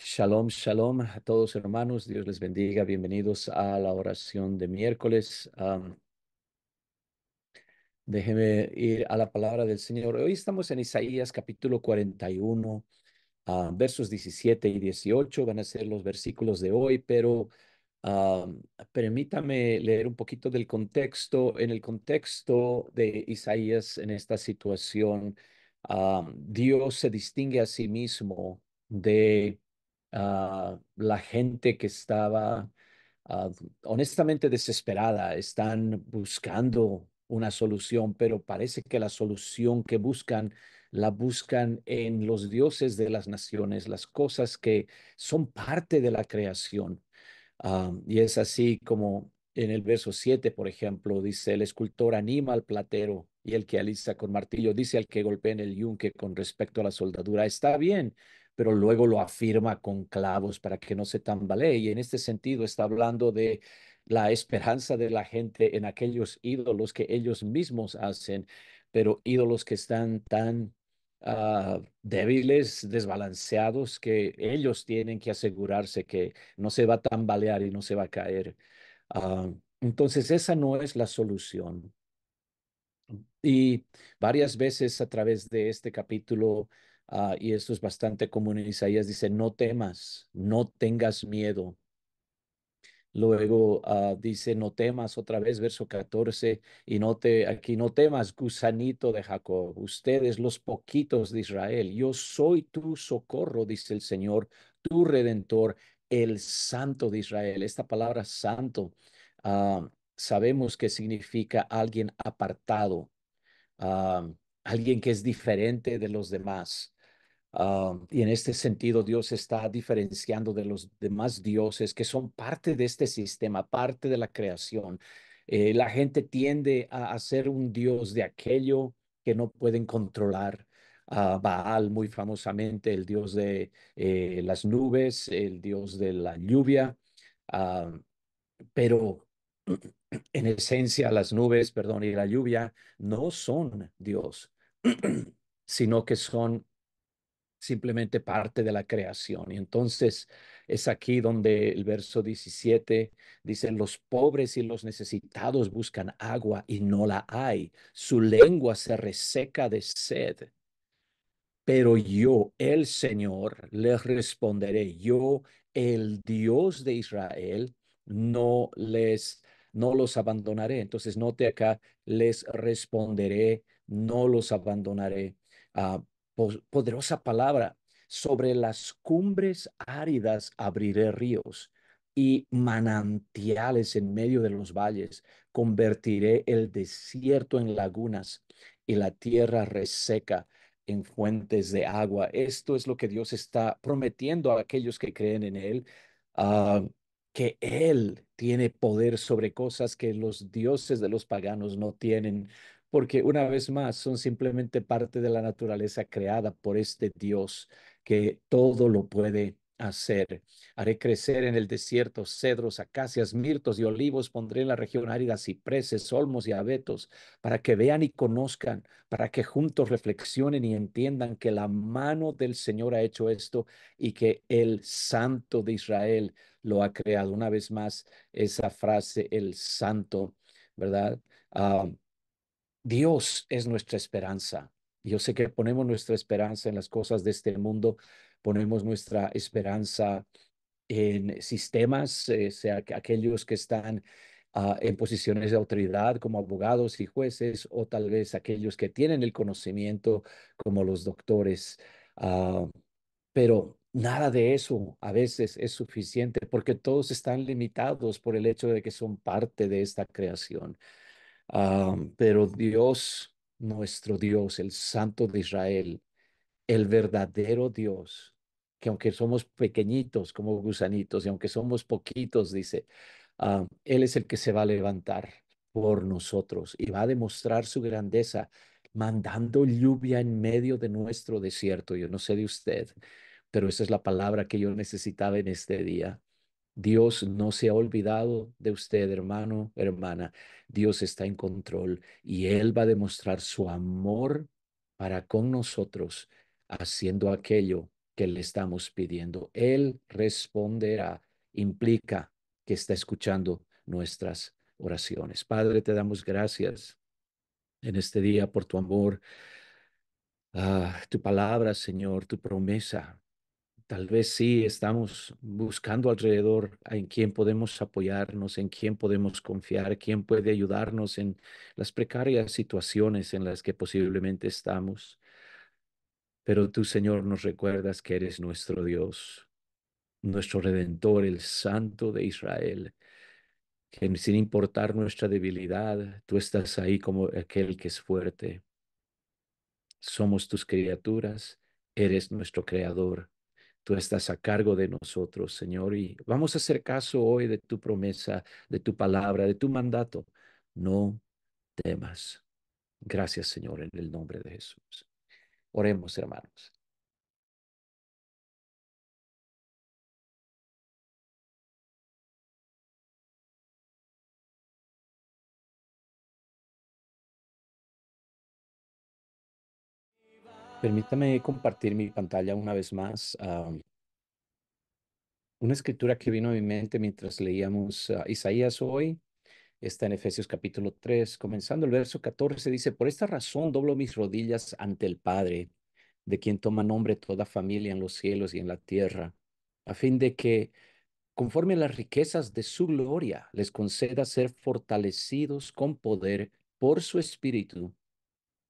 Shalom, shalom a todos hermanos. Dios les bendiga. Bienvenidos a la oración de miércoles. déjeme ir a la palabra del Señor. Hoy estamos en Isaías capítulo 41, versos 17 y 18. Van a ser los versículos de hoy, pero permítame leer un poquito del contexto. En el contexto de Isaías en esta situación, Dios se distingue a sí mismo de ah, la gente que estaba ah, honestamente desesperada, están buscando una solución, pero parece que la solución que buscan la buscan en los dioses de las naciones, las cosas que son parte de la creación. Ah, y es así como en el verso 7, por ejemplo, dice, el escultor anima al platero y el que alisa con martillo, dice al que golpea en el yunque con respecto a la soldadura, está bien, pero luego lo afirma con clavos para que no se tambalee. Y en este sentido está hablando de la esperanza de la gente en aquellos ídolos que ellos mismos hacen, pero ídolos que están tan ah, débiles, desbalanceados, que ellos tienen que asegurarse que no se va a tambalear y no se va a caer. Ah, entonces, esa no es la solución. Y varias veces a través de este capítulo Ah, y esto es bastante común en Isaías, dice, no temas, no tengas miedo. Luego ah, dice, no temas otra vez, verso 14, y no te, aquí no temas, gusanito de Jacob, ustedes los poquitos de Israel, yo soy tu socorro, dice el Señor, tu redentor, el santo de Israel. Esta palabra santo ah, sabemos que significa alguien apartado, alguien que es diferente de los demás. Ah, y en este sentido, Dios está diferenciando de los demás dioses que son parte de este sistema, parte de la creación. Eh, la gente tiende a, ser un dios de aquello que no pueden controlar. a ah, Baal, muy famosamente, el dios de eh, las nubes, el dios de la lluvia, ah, pero en esencia las nubes, perdón, y la lluvia no son Dios, sino que son simplemente parte de la creación. Y entonces es aquí donde el verso 17 dice, los pobres y los necesitados buscan agua y no la hay. Su lengua se reseca de sed. Pero yo, el Señor, les responderé. Yo, el Dios de Israel, no les no los abandonaré. Entonces note acá, les responderé, no los abandonaré. a. Ah, poderosa palabra. Sobre las cumbres áridas abriré ríos y manantiales en medio de los valles. Convertiré el desierto en lagunas y la tierra reseca en fuentes de agua. Esto es lo que Dios está prometiendo a aquellos que creen en Él, ah, que Él tiene poder sobre cosas que los dioses de los paganos no tienen, porque una vez más son simplemente parte de la naturaleza creada por este Dios que todo lo puede hacer. Haré crecer en el desierto cedros, acacias, mirtos y olivos, pondré en la región árida cipreses, olmos y abetos, para que vean y conozcan, para que juntos reflexionen y entiendan que la mano del Señor ha hecho esto y que el Santo de Israel lo ha creado. Una vez más, esa frase, el Santo, ¿verdad? Ah, Dios es nuestra esperanza. Yo sé que ponemos nuestra esperanza en las cosas de este mundo, ponemos nuestra esperanza en sistemas, eh, sea aquellos que están ah, en posiciones de autoridad como abogados y jueces, o tal vez aquellos que tienen el conocimiento como los doctores. Ah, pero nada de eso a veces es suficiente porque todos están limitados por el hecho de que son parte de esta creación. Ah, pero Dios, nuestro Dios, el Santo de Israel, el verdadero Dios, que aunque somos pequeñitos como gusanitos y aunque somos poquitos, dice, ah, Él es el que se va a levantar por nosotros y va a demostrar su grandeza mandando lluvia en medio de nuestro desierto. Yo no sé de usted, pero esa es la palabra que yo necesitaba en este día. Dios no se ha olvidado de usted, hermano, hermana. Dios está en control y Él va a demostrar su amor para con nosotros haciendo aquello que le estamos pidiendo. Él responderá, implica que está escuchando nuestras oraciones. Padre, te damos gracias en este día por tu amor, ah, tu palabra, Señor, tu promesa Tal vez sí estamos buscando alrededor en quién podemos apoyarnos, en quién podemos confiar, quién puede ayudarnos en las precarias situaciones en las que posiblemente estamos. Pero tú, Señor, nos recuerdas que eres nuestro Dios, nuestro Redentor, el Santo de Israel, que sin importar nuestra debilidad, tú estás ahí como aquel que es fuerte. Somos tus criaturas, eres nuestro Creador Tú estás a cargo de nosotros, Señor, y vamos a hacer caso hoy de tu promesa, de tu palabra, de tu mandato. No temas. Gracias, Señor, en el nombre de Jesús. Oremos, hermanos. Permítame compartir mi pantalla una vez más. una escritura que vino a mi mente mientras leíamos a ah, Isaías hoy está en Efesios capítulo 3, comenzando el verso 14, dice, por esta razón doblo mis rodillas ante el Padre, de quien toma nombre toda familia en los cielos y en la tierra, a fin de que, conforme a las riquezas de su gloria, les conceda ser fortalecidos con poder por su espíritu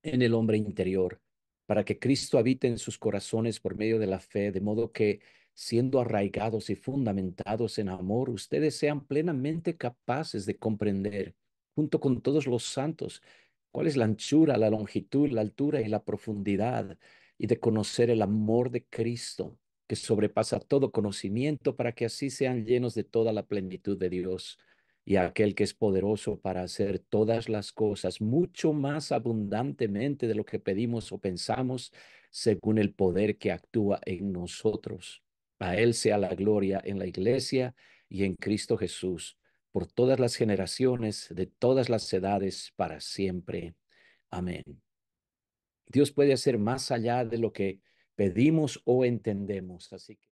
en el hombre interior para que Cristo habite en sus corazones por medio de la fe, de modo que, siendo arraigados y fundamentados en amor, ustedes sean plenamente capaces de comprender, junto con todos los santos, cuál es la anchura, la longitud, la altura y la profundidad, y de conocer el amor de Cristo, que sobrepasa todo conocimiento, para que así sean llenos de toda la plenitud de Dios y aquel que es poderoso para hacer todas las cosas mucho más abundantemente de lo que pedimos o pensamos, según el poder que actúa en nosotros. A Él sea la gloria en la iglesia y en Cristo Jesús, por todas las generaciones, de todas las edades, para siempre. Amén. Dios puede hacer más allá de lo que pedimos o entendemos. Así que.